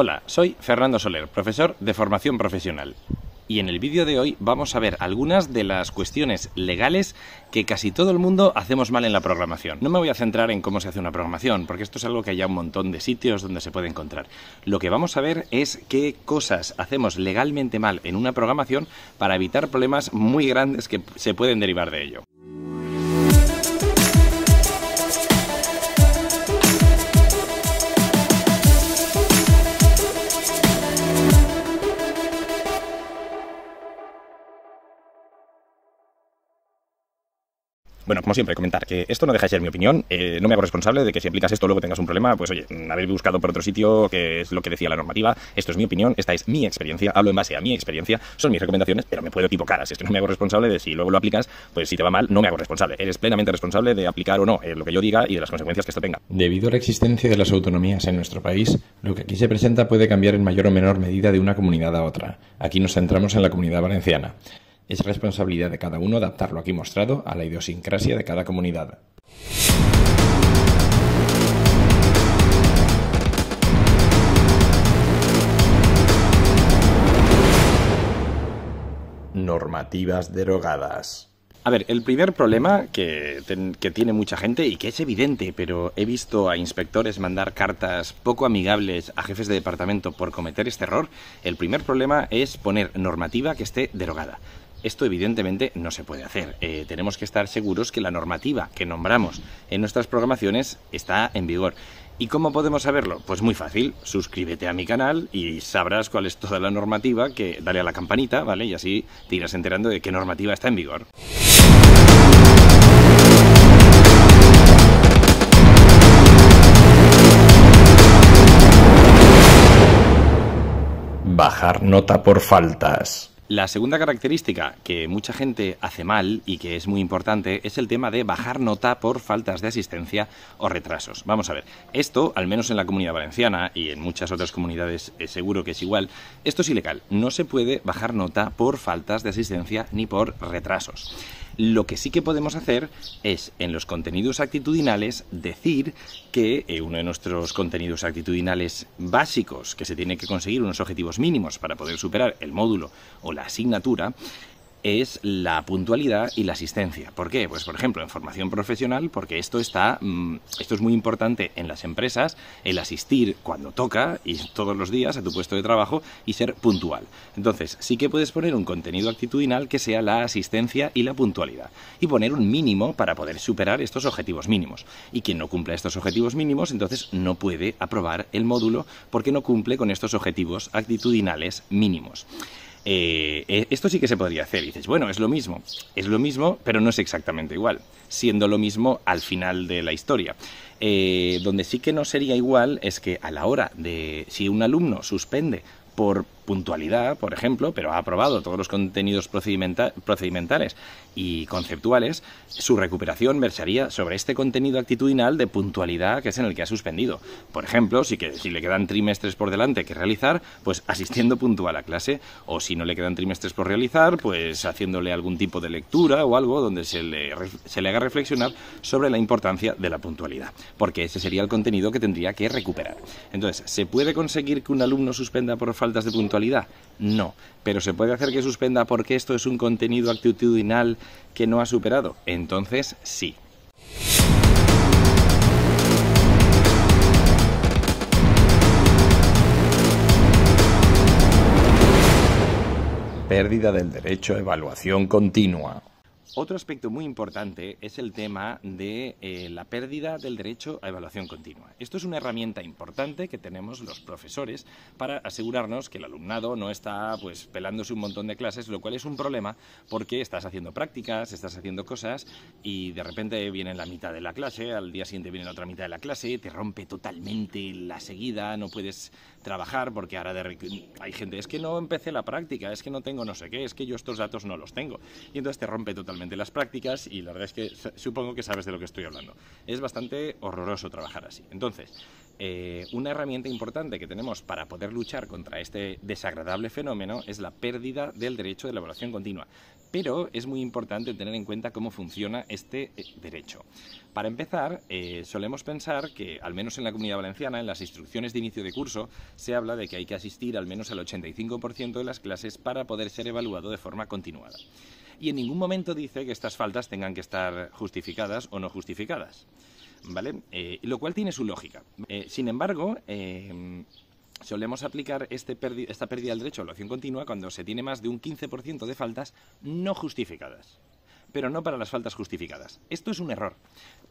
Hola, soy Fernando Soler, profesor de formación profesional. Y en el vídeo de hoy vamos a ver algunas de las cuestiones legales que casi todo el mundo hacemos mal en la programación. No me voy a centrar en cómo se hace una programación, porque esto es algo que hay un montón de sitios donde se puede encontrar. Lo que vamos a ver es qué cosas hacemos legalmente mal en una programación para evitar problemas muy grandes que se pueden derivar de ello. Bueno, como siempre, comentar que esto no deja de ser mi opinión. Eh, no me hago responsable de que si aplicas esto luego tengas un problema. Pues oye, mm, haber buscado por otro sitio, que es lo que decía la normativa. Esto es mi opinión, esta es mi experiencia. Hablo en base a mi experiencia, son mis recomendaciones, pero me puedo equivocar. Así es que no me hago responsable de si luego lo aplicas, pues si te va mal, no me hago responsable. Eres plenamente responsable de aplicar o no eh, lo que yo diga y de las consecuencias que esto tenga. Debido a la existencia de las autonomías en nuestro país, lo que aquí se presenta puede cambiar en mayor o menor medida de una comunidad a otra. Aquí nos centramos en la comunidad valenciana. Es responsabilidad de cada uno adaptarlo aquí mostrado a la idiosincrasia de cada comunidad. Normativas derogadas. A ver, el primer problema que, tiene mucha gente y que es evidente, pero he visto a inspectores mandar cartas poco amigables a jefes de departamento por cometer este error, el primer problema es poner normativa que esté derogada. Esto evidentemente no se puede hacer. Eh, tenemos que estar seguros que la normativa que nombramos en nuestras programaciones está en vigor. ¿Y cómo podemos saberlo? Pues muy fácil, suscríbete a mi canal y sabrás cuál es toda la normativa, que dale a la campanita, ¿vale? Y así te irás enterando de qué normativa está en vigor. Bajar nota por faltas. La segunda característica que mucha gente hace mal y que es muy importante es el tema de bajar nota por faltas de asistencia o retrasos. Vamos a ver, esto, al menos en la comunidad valenciana y en muchas otras comunidades eh, seguro que es igual, esto es ilegal. No se puede bajar nota por faltas de asistencia ni por retrasos. Lo que sí que podemos hacer es en los contenidos actitudinales decir que eh, uno de nuestros contenidos actitudinales básicos, que se tiene que conseguir unos objetivos mínimos para poder superar el módulo o la asignatura, es la puntualidad y la asistencia. ¿Por qué? Pues por ejemplo, en formación profesional, porque esto está mm, esto es muy importante en las empresas, el asistir cuando toca y todos los días a tu puesto de trabajo y ser puntual. Entonces, sí que puedes poner un contenido actitudinal que sea la asistencia y la puntualidad y poner un mínimo para poder superar estos objetivos mínimos. Y quien no cumpla estos objetivos mínimos, entonces no puede aprobar el módulo porque no cumple con estos objetivos actitudinales mínimos. Eh, eh, esto sí que se podría hacer. dices, bueno, es lo mismo, es lo mismo, pero no es exactamente igual, siendo lo mismo al final de la historia. Eh, donde sí que no sería igual es que a la hora de, si un alumno suspende por puntualidad, por ejemplo, pero ha aprobado todos los contenidos procedimentales y conceptuales, su recuperación versaría sobre este contenido actitudinal de puntualidad que es en el que ha suspendido. Por ejemplo, si, que, si le quedan trimestres por delante que realizar, pues asistiendo puntual a clase, o si no le quedan trimestres por realizar, pues haciéndole algún tipo de lectura o algo donde se le, se le haga reflexionar sobre la importancia de la puntualidad, porque ese sería el contenido que tendría que recuperar. Entonces, ¿se puede conseguir que un alumno suspenda por faltas de puntualidad? No. Pero se puede hacer que suspenda porque esto es un contenido actitudinal que no ha superado. Entonces, sí. Pérdida del derecho a evaluación continua. Otro aspecto muy importante es el tema de eh, la pérdida del derecho a evaluación continua. Esto es una herramienta importante que tenemos los profesores para asegurarnos que el alumnado no está pues pelándose un montón de clases, lo cual es un problema porque estás haciendo prácticas, estás haciendo cosas y de repente viene la mitad de la clase, al día siguiente viene la otra mitad de la clase, te rompe totalmente la seguida, no puedes trabajar porque ahora hay gente, es que no empecé la práctica, es que no tengo no sé qué, es que yo estos datos no los tengo. Y entonces te rompe totalmente las prácticas y la verdad es que supongo que sabes de lo que estoy hablando. Es bastante horroroso trabajar así. Entonces, eh, una herramienta importante que tenemos para poder luchar contra este desagradable fenómeno es la pérdida del derecho de la evaluación continua. Pero es muy importante tener en cuenta cómo funciona este eh, derecho. Para empezar, eh, solemos pensar que, al menos en la comunidad valenciana, en las instrucciones de inicio de curso, se habla de que hay que asistir al menos al 85% de las clases para poder ser evaluado de forma continuada y en ningún momento dice que estas faltas tengan que estar justificadas o no justificadas. ¿Vale? Eh, lo cual tiene su lógica. Eh, sin embargo, eh, solemos aplicar este esta pérdida del derecho a la acción continua cuando se tiene más de un 15% de faltas no justificadas pero no para las faltas justificadas. Esto es un error.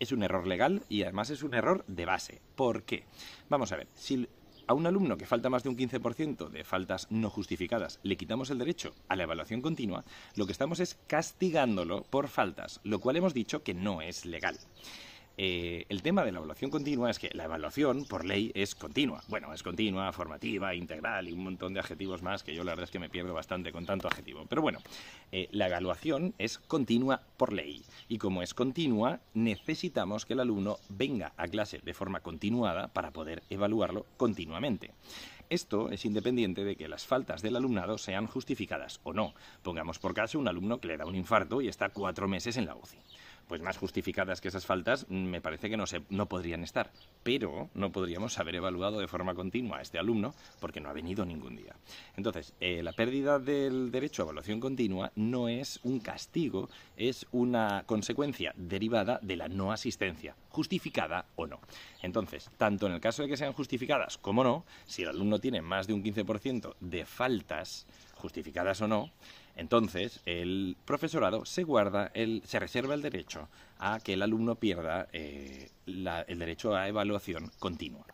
Es un error legal y además es un error de base. ¿Por qué? Vamos a ver, si a un alumno que falta más de un 15% de faltas no justificadas, le quitamos el derecho a la evaluación continua, lo que estamos es castigándolo por faltas, lo cual hemos dicho que no es legal. Eh, el tema de la evaluación continua es que la evaluación, por ley, es continua. Bueno, es continua, formativa, integral y un montón de adjetivos más que yo la verdad es que me pierdo bastante con tanto adjetivo. Pero bueno, eh, la evaluación es continua por ley. Y como es continua, necesitamos que el alumno venga a clase de forma continuada para poder evaluarlo continuamente. Esto es independiente de que las faltas del alumnado sean justificadas o no. Pongamos por caso un alumno que le da un infarto y está cuatro meses en la UCI pues más justificadas que esas faltas, me parece que no, se, no podrían estar. Pero no podríamos haber evaluado de forma continua a este alumno porque no ha venido ningún día. Entonces, eh, la pérdida del derecho a evaluación continua no es un castigo, es una consecuencia derivada de la no asistencia, justificada o no. Entonces, tanto en el caso de que sean justificadas como no, si el alumno tiene más de un 15% de faltas, justificadas o no, entonces, el profesorado se guarda, el, se reserva el derecho a que el alumno pierda eh, el derecho a evaluación continua.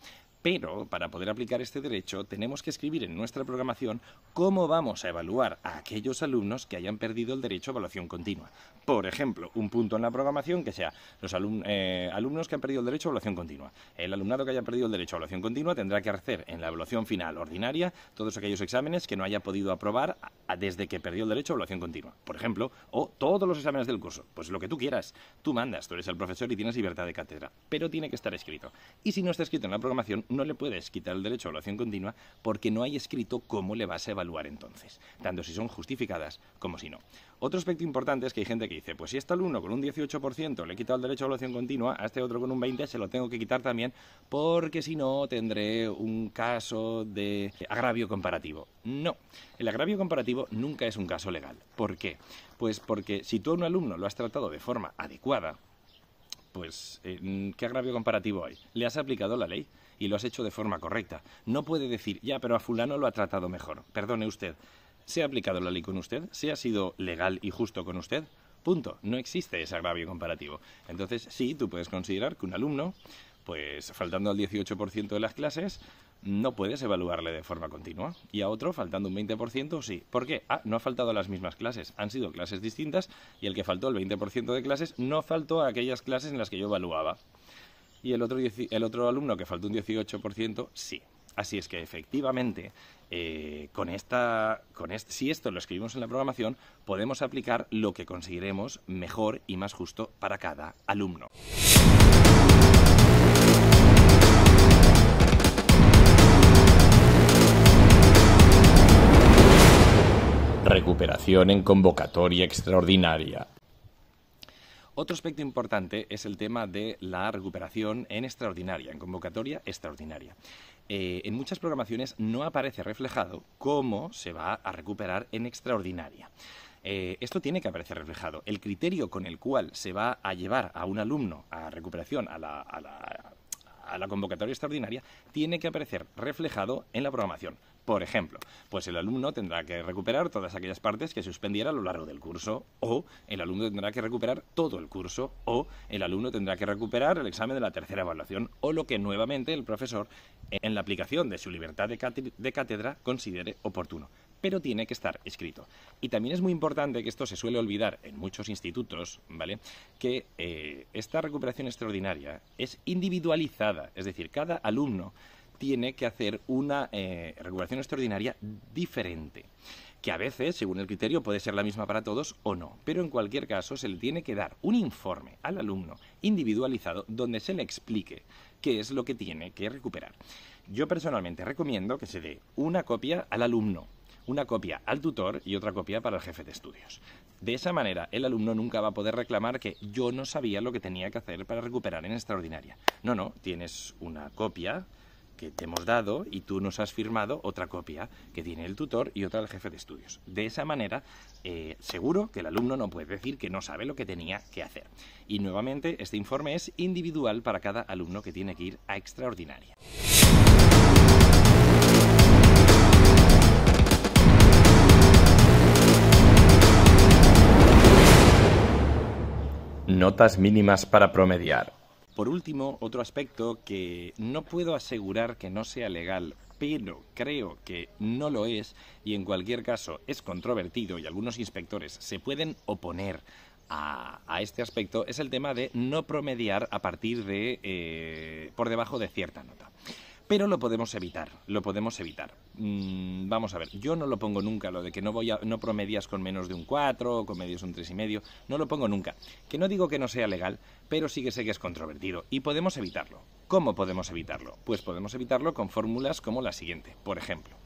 Pero para poder aplicar este derecho tenemos que escribir en nuestra programación cómo vamos a evaluar a aquellos alumnos que hayan perdido el derecho a evaluación continua por ejemplo, un punto en la programación que sea los eh, alumnos que han perdido el derecho a evaluación continua. El alumnado que haya perdido el derecho a evaluación continua tendrá que hacer en la evaluación final ordinaria todos aquellos exámenes que no haya podido aprobar desde que perdió el derecho a evaluación continua, por ejemplo, o todos los exámenes del curso. Pues lo que tú quieras, tú mandas, tú eres el profesor y tienes libertad de cátedra, pero tiene que estar escrito. Y si no está escrito en la programación, no le puedes quitar el derecho a evaluación continua porque no hay escrito cómo le vas a evaluar entonces, tanto si son justificadas como si no. Otro aspecto importante es que hay gente que dice, pues si este alumno con un 18% le he quitado el derecho a evaluación continua, a este otro con un 20% se lo tengo que quitar también, porque si no tendré un caso de agravio comparativo. No, el agravio comparativo nunca es un caso legal. ¿Por qué? Pues porque si tú a un alumno lo has tratado de forma adecuada, pues eh, ¿qué agravio comparativo hay? Le has aplicado la ley y lo has hecho de forma correcta. No puede decir, ya, pero a fulano lo ha tratado mejor. Perdone usted, ¿Se ha aplicado la ley con usted? ¿Se ha sido legal y justo con usted? Punto. No existe ese agravio comparativo. Entonces, sí, tú puedes considerar que un alumno, pues faltando al 18% de las clases, no puedes evaluarle de forma continua. Y a otro, faltando un 20%, sí. ¿Por qué? Ah, no ha faltado a las mismas clases. Han sido clases distintas y el que faltó el 20% de clases no faltó a aquellas clases en las que yo evaluaba. Y el otro, el otro alumno que faltó un 18%, sí. Así es que efectivamente, eh, si esto lo escribimos en la programación, podemos aplicar lo que conseguiremos mejor y más justo para cada alumno. Recuperación en convocatoria extraordinaria. Otro aspecto importante es el tema de la recuperación en extraordinaria, en convocatoria extraordinaria. Eh, en muchas programaciones no aparece reflejado cómo se va a recuperar en extraordinaria. Eh, esto tiene que aparecer reflejado. El criterio con el cual se va a llevar a un alumno a recuperación, la, a la convocatoria extraordinaria, tiene que aparecer reflejado en la programación. Por ejemplo, pues el alumno tendrá que recuperar todas aquellas partes que suspendiera a lo largo del curso, o el alumno tendrá que recuperar todo el curso, o el alumno tendrá que recuperar el examen de la tercera evaluación, o lo que nuevamente el profesor, en la aplicación de su libertad de cátedra, considere oportuno pero tiene que estar escrito. Y también es muy importante, que esto se suele olvidar en muchos institutos, ¿vale? Que eh, esta recuperación extraordinaria es individualizada, es decir, cada alumno tiene que hacer una eh, recuperación extraordinaria diferente que a veces, según el criterio, puede ser la misma para todos o no, pero en cualquier caso se le tiene que dar un informe al alumno individualizado donde se le explique qué es lo que tiene que recuperar. Yo personalmente recomiendo que se dé una copia al alumno, una copia al tutor y otra copia para el jefe de estudios. De esa manera, el alumno nunca va a poder reclamar que yo no sabía lo que tenía que hacer para recuperar en extraordinaria. No, no, tienes una copia que te hemos dado y tú nos has firmado otra copia que tiene el tutor y otra el jefe de estudios. De esa manera, eh, seguro que el alumno no puede decir que no sabe lo que tenía que hacer. Y nuevamente, este informe es individual para cada alumno que tiene que ir a extraordinaria. Notas mínimas para promediar. Por último, otro aspecto que no puedo asegurar que no sea legal, pero creo que no lo es y en cualquier caso es controvertido y algunos inspectores se pueden oponer a, este aspecto es el tema de no promediar a partir de eh, por debajo de cierta nota. Pero lo podemos evitar, lo podemos evitar. Mm, vamos a ver, yo no lo pongo nunca, lo de que no, voy a, no promedias con menos de un 4, con medios un 3,5, no lo pongo nunca. Que no digo que no sea legal, pero sí que sé que es controvertido y podemos evitarlo. ¿Cómo podemos evitarlo? Pues podemos evitarlo con fórmulas como la siguiente, por ejemplo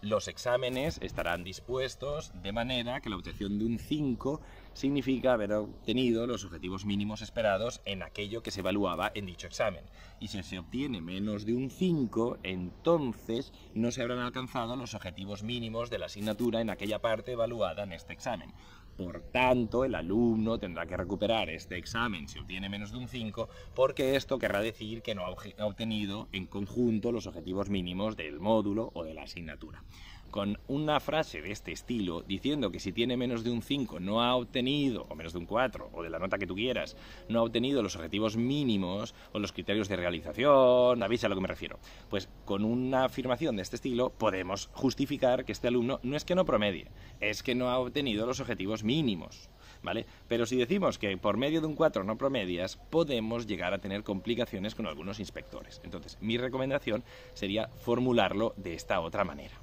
los exámenes estarán dispuestos de manera que la obtención de un 5 significa haber obtenido los objetivos mínimos esperados en aquello que se evaluaba en dicho examen. Y si se obtiene menos de un 5, entonces no se habrán alcanzado los objetivos mínimos de la asignatura en aquella parte evaluada en este examen. Por tanto, el alumno tendrá que recuperar este examen si obtiene menos de un 5, porque esto querrá decir que no ha obtenido en conjunto los objetivos mínimos del módulo o de la asignatura con una frase de este estilo diciendo que si tiene menos de un 5 no ha obtenido, o menos de un 4, o de la nota que tú quieras, no ha obtenido los objetivos mínimos o los criterios de realización, avisa a lo que me refiero? Pues con una afirmación de este estilo podemos justificar que este alumno no es que no promedie, es que no ha obtenido los objetivos mínimos. ¿Vale? Pero si decimos que por medio de un 4 no promedias, podemos llegar a tener complicaciones con algunos inspectores. Entonces, mi recomendación sería formularlo de esta otra manera.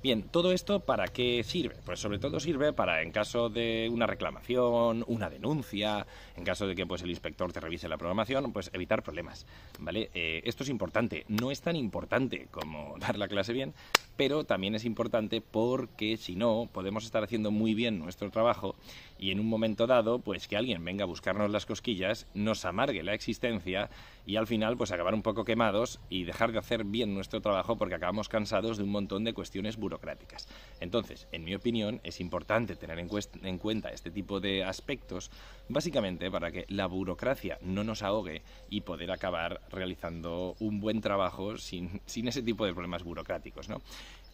Bien, todo esto para qué sirve? Pues sobre todo sirve para en caso de una reclamación, una denuncia, en caso de que pues el inspector te revise la programación, pues evitar problemas, ¿vale? Eh, esto es importante, no es tan importante como dar la clase bien, pero también es importante porque si no, podemos estar haciendo muy bien nuestro trabajo y en un momento dado, pues que alguien venga a buscarnos las cosquillas, nos amargue la existencia y al final, pues acabar un poco quemados y dejar de hacer bien nuestro trabajo porque acabamos cansados de un montón de cuestiones burocráticas. Entonces, en mi opinión, es importante tener en, cuenta este tipo de aspectos, básicamente para que la burocracia no nos ahogue y poder acabar realizando un buen trabajo sin, ese tipo de problemas burocráticos,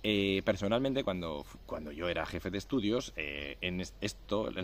eh, personalmente, cuando, cuando yo era jefe de estudios, eh, en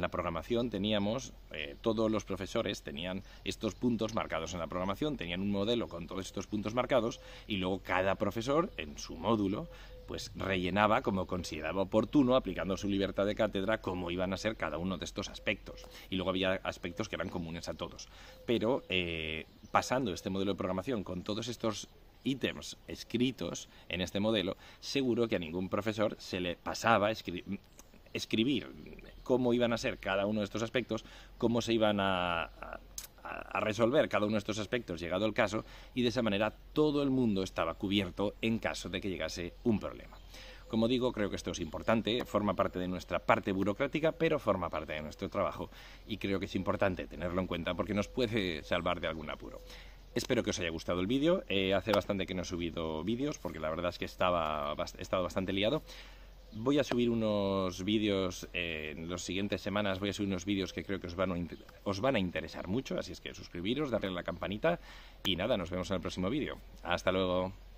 la programación teníamos, eh, todos los profesores tenían estos puntos marcados en la programación, tenían un modelo con todos estos puntos marcados y luego cada profesor en su módulo pues rellenaba como consideraba oportuno, aplicando su libertad de cátedra, cómo iban a ser cada uno de estos aspectos. Y luego había aspectos que eran comunes a todos. Pero eh, pasando este modelo de programación con todos estos ítems escritos en este modelo, seguro que a ningún profesor se le pasaba escribir cómo iban a ser cada uno de estos aspectos, cómo se iban a a resolver cada uno de estos aspectos llegado el caso y de esa manera todo el mundo estaba cubierto en caso de que llegase un problema. Como digo, creo que esto es importante, forma parte de nuestra parte burocrática, pero forma parte de nuestro trabajo y creo que es importante tenerlo en cuenta porque nos puede salvar de algún apuro. Espero que os haya gustado el vídeo. Eh, hace bastante que no he subido vídeos porque la verdad es que estaba, he estado bastante liado voy a subir unos vídeos eh, en las siguientes semanas, voy a subir unos vídeos que creo que os van, a os van a interesar mucho, así es que suscribiros, darle a la campanita y nada, nos vemos en el próximo vídeo. Hasta luego.